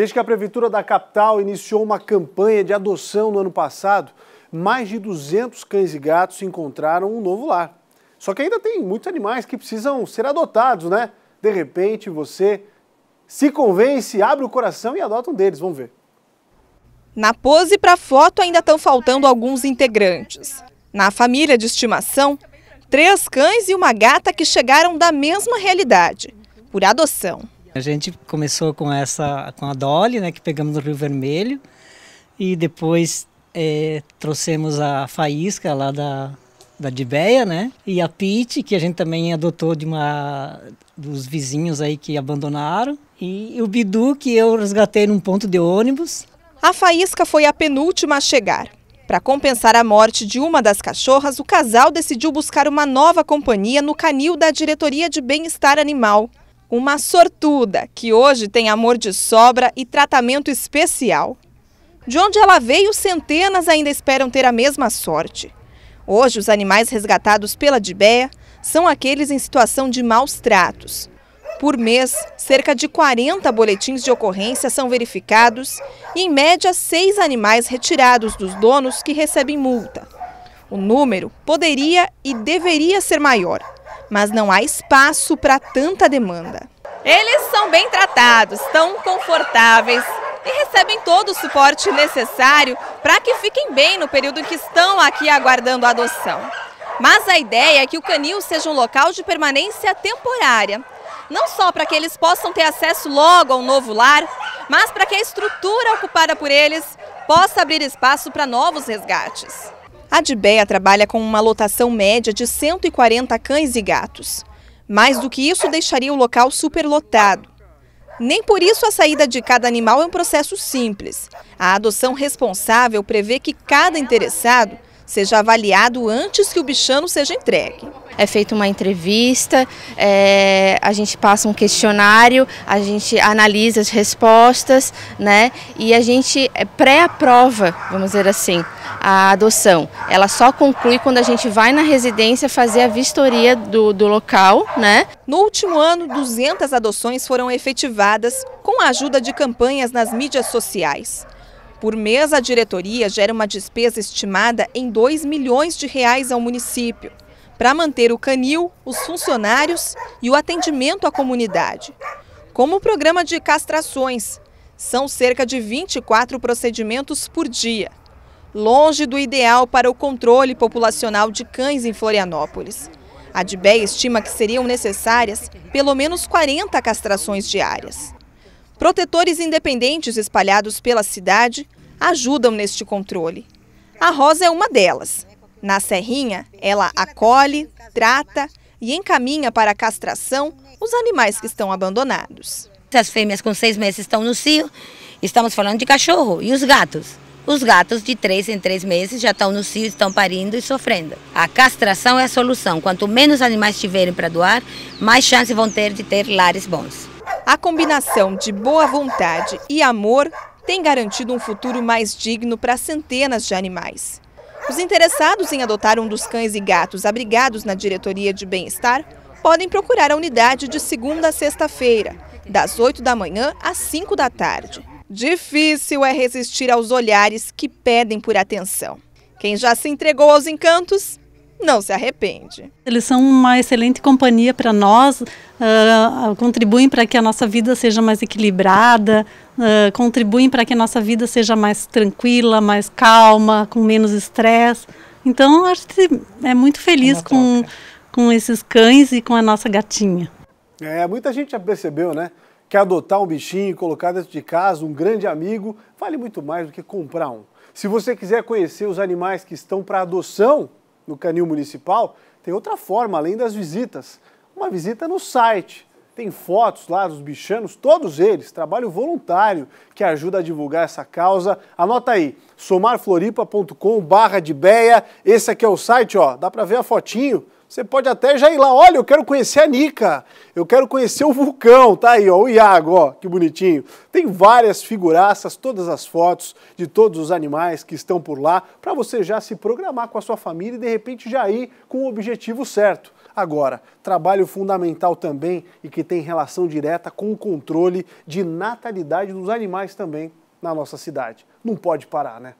Desde que a Prefeitura da capital iniciou uma campanha de adoção no ano passado, mais de 200 cães e gatos encontraram um novo lar. Só que ainda tem muitos animais que precisam ser adotados, né? De repente você se convence, abre o coração e adota um deles. Vamos ver. Na pose para foto ainda estão faltando alguns integrantes. Na família de estimação, três cães e uma gata que chegaram da mesma realidade, por adoção. A gente começou com essa, com a Dolly, né, que pegamos no Rio Vermelho, e depois é, trouxemos a Faísca lá da, da Dibeia, né, e a Pete, que a gente também adotou de uma dos vizinhos aí que abandonaram, e o Bidu, que eu resgatei num ponto de ônibus. A Faísca foi a penúltima a chegar. Para compensar a morte de uma das cachorras, o casal decidiu buscar uma nova companhia no canil da Diretoria de Bem-Estar Animal. Uma sortuda que hoje tem amor de sobra e tratamento especial. De onde ela veio, centenas ainda esperam ter a mesma sorte. Hoje, os animais resgatados pela Dibeia são aqueles em situação de maus tratos. Por mês, cerca de 40 boletins de ocorrência são verificados e, em média, seis animais retirados dos donos que recebem multa. O número poderia e deveria ser maior mas não há espaço para tanta demanda. Eles são bem tratados, estão confortáveis e recebem todo o suporte necessário para que fiquem bem no período em que estão aqui aguardando a adoção. Mas a ideia é que o canil seja um local de permanência temporária, não só para que eles possam ter acesso logo ao novo lar, mas para que a estrutura ocupada por eles possa abrir espaço para novos resgates. A Dibéia trabalha com uma lotação média de 140 cães e gatos. Mais do que isso, deixaria o local superlotado. Nem por isso a saída de cada animal é um processo simples. A adoção responsável prevê que cada interessado seja avaliado antes que o bichano seja entregue é feita uma entrevista, é, a gente passa um questionário, a gente analisa as respostas, né? E a gente é pré-aprova, vamos dizer assim, a adoção. Ela só conclui quando a gente vai na residência fazer a vistoria do, do local, né? No último ano, 200 adoções foram efetivadas com a ajuda de campanhas nas mídias sociais. Por mês, a diretoria gera uma despesa estimada em 2 milhões de reais ao município para manter o canil, os funcionários e o atendimento à comunidade. Como o programa de castrações, são cerca de 24 procedimentos por dia, longe do ideal para o controle populacional de cães em Florianópolis. A DBE estima que seriam necessárias pelo menos 40 castrações diárias. Protetores independentes espalhados pela cidade ajudam neste controle. A Rosa é uma delas na Serrinha, ela acolhe, trata e encaminha para a castração os animais que estão abandonados. As fêmeas com seis meses estão no cio, estamos falando de cachorro e os gatos. Os gatos de três em três meses já estão no cio, estão parindo e sofrendo. A castração é a solução. Quanto menos animais tiverem para doar, mais chances vão ter de ter lares bons. A combinação de boa vontade e amor tem garantido um futuro mais digno para centenas de animais. Os interessados em adotar um dos cães e gatos abrigados na Diretoria de Bem-Estar podem procurar a unidade de segunda a sexta-feira, das 8 da manhã às 5 da tarde. Difícil é resistir aos olhares que pedem por atenção. Quem já se entregou aos encantos não se arrepende. Eles são uma excelente companhia para nós, uh, contribuem para que a nossa vida seja mais equilibrada, uh, contribuem para que a nossa vida seja mais tranquila, mais calma, com menos estresse. Então, a gente é muito feliz é com, com esses cães e com a nossa gatinha. É, muita gente já percebeu, né? Que adotar um bichinho, colocar dentro de casa, um grande amigo, vale muito mais do que comprar um. Se você quiser conhecer os animais que estão para adoção, no canil municipal, tem outra forma, além das visitas. Uma visita no site tem fotos lá dos bichanos, todos eles, trabalho voluntário que ajuda a divulgar essa causa. Anota aí, somarfloripa.com barra de beia. Esse aqui é o site, ó, dá para ver a fotinho. Você pode até já ir lá, olha, eu quero conhecer a Nica, eu quero conhecer o vulcão, tá aí, ó, o Iago, ó, que bonitinho. Tem várias figuraças, todas as fotos de todos os animais que estão por lá, para você já se programar com a sua família e de repente já ir com o objetivo certo. Agora, trabalho fundamental também e que tem relação direta com o controle de natalidade dos animais também na nossa cidade. Não pode parar, né?